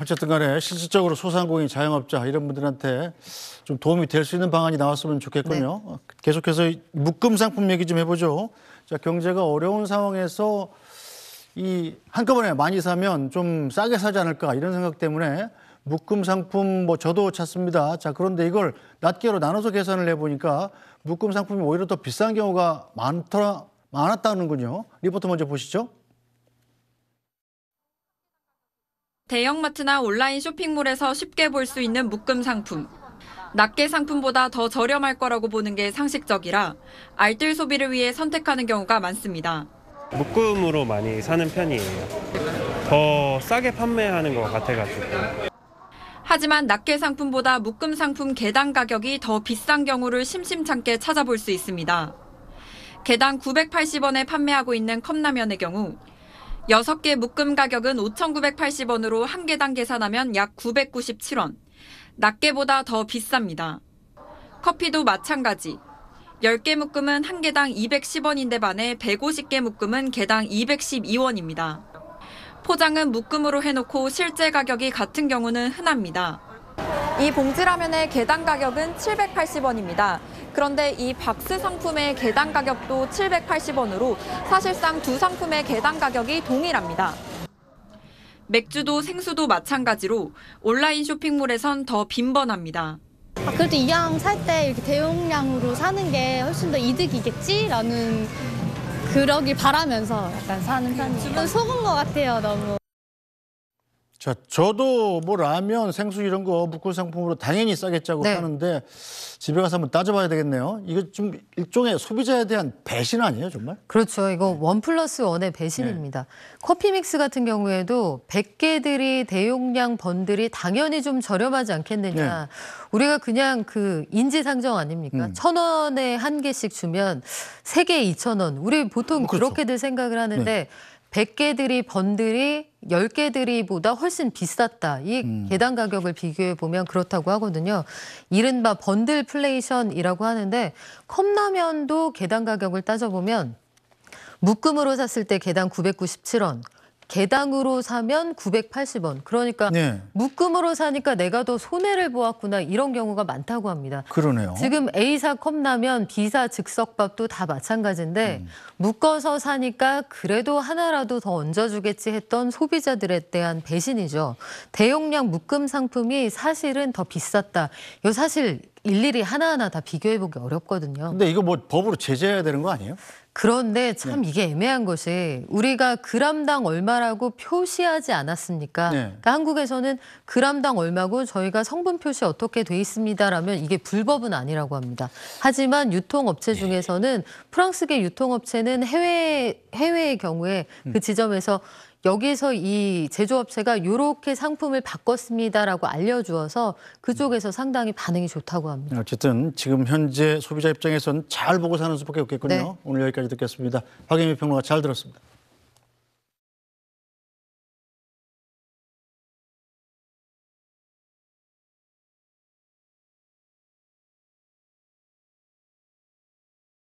어쨌든 간에 실질적으로 소상공인, 자영업자 이런 분들한테 좀 도움이 될 수 있는 방안이 나왔으면 좋겠군요. 네. 어, 계속해서 묶음 상품 얘기 좀 해보죠. 자, 경제가 어려운 상황에서 이 한꺼번에 많이 사면 좀 싸게 사지 않을까 이런 생각 때문에 묶음 상품 뭐 저도 찾습니다. 자, 그런데 이걸 낱개로 나눠서 계산을 해보니까 묶음 상품이 오히려 더 비싼 경우가 많더라, 많았다는군요. 리포터 먼저 보시죠. 대형마트나 온라인 쇼핑몰에서 쉽게 볼 수 있는 묶음 상품. 낱개 상품보다 더 저렴할 거라고 보는 게 상식적이라 알뜰 소비를 위해 선택하는 경우가 많습니다. 묶음으로 많이 사는 편이에요. 더 싸게 판매하는 것 같아가지고. 하지만 낱개 상품보다 묶음 상품 개당 가격이 더 비싼 경우를 심심찮게 찾아볼 수 있습니다. 개당 980원에 판매하고 있는 컵라면의 경우 6개 묶음 가격은 5,980원으로 한 개당 계산하면 약 997원. 낱개보다 더 비쌉니다. 커피도 마찬가지. 10개 묶음은 한 개당 210원인데 반해 150개 묶음은 개당 212원입니다. 포장은 묶음으로 해놓고 실제 가격이 같은 경우는 흔합니다. 이 봉지라면의 개당 가격은 780원입니다. 그런데 이 박스 상품의 개당 가격도 780원으로 사실상 두 상품의 개당 가격이 동일합니다. 맥주도 생수도 마찬가지로 온라인 쇼핑몰에선 더 빈번합니다. 아, 그래도 이왕살 때 이렇게 대용량으로 사는 게 훨씬 더 이득이겠지라는 그러길 바라면서 약간 사는 편이에요. 네, 좀 속은 것 같아요, 너무. 자, 저도 뭐 라면, 생수 이런 거 묶을 상품으로 당연히 싸겠다고 네. 하는데 집에 가서 한번 따져봐야 되겠네요. 이거 좀 일종의 소비자에 대한 배신 아니에요, 정말? 그렇죠. 이거 네. 원 플러스 원의 배신입니다. 네. 커피 믹스 같은 경우에도 100개들이 대용량 번들이 당연히 좀 저렴하지 않겠느냐. 네. 우리가 그냥 그 인지상정 아닙니까? 음. 천 원에 한 개씩 주면 세개 2천 원. 우리 보통 어, 그렇죠. 그렇게들 생각을 하는데 100개들이 번들이 10개 들이보다 훨씬 비쌌다. 이 음. 계단 가격을 비교해 보면 그렇다고 하거든요. 이른바 번들플레이션이라고 하는데 컵라면도 계단 가격을 따져보면 묶음으로 샀을 때 계단 997원, 개당으로 사면 980원. 그러니까 네. 묶음으로 사니까 내가 더 손해를 보았구나 이런 경우가 많다고 합니다. 그러네요. 지금 A사 컵라면, B사 즉석밥도 다 마찬가지인데 음. 묶어서 사니까 그래도 하나라도 더 얹어주겠지 했던 소비자들에 대한 배신이죠. 대용량 묶음 상품이 사실은 더 비쌌다. 이 사실 일일이 하나하나 다 비교해보기 어렵거든요. 근데 이거 뭐 법으로 제재해야 되는 거 아니에요? 그런데 네. 참 이게 애매한 것이 우리가 그람당 얼마라고 표시하지 않았습니까? 네. 그러니까 한국에서는 그람당 얼마고 저희가 성분 표시 어떻게 돼 있습니다라면 이게 불법은 아니라고 합니다. 하지만 유통업체 예. 중에서는 프랑스계 유통업체는 해외 해외의 경우에 그 음. 지점에서 여기서 이 제조업체가 이렇게 상품을 바꿨습니다라고 알려주어서 그쪽에서 상당히 반응이 좋다고 합니다. 어쨌든 지금 현재 소비자 입장에선 잘 보고 사는 수밖에 없겠군요. 네. 오늘 여기까지 듣겠습니다. 박영희 평론가 잘 들었습니다.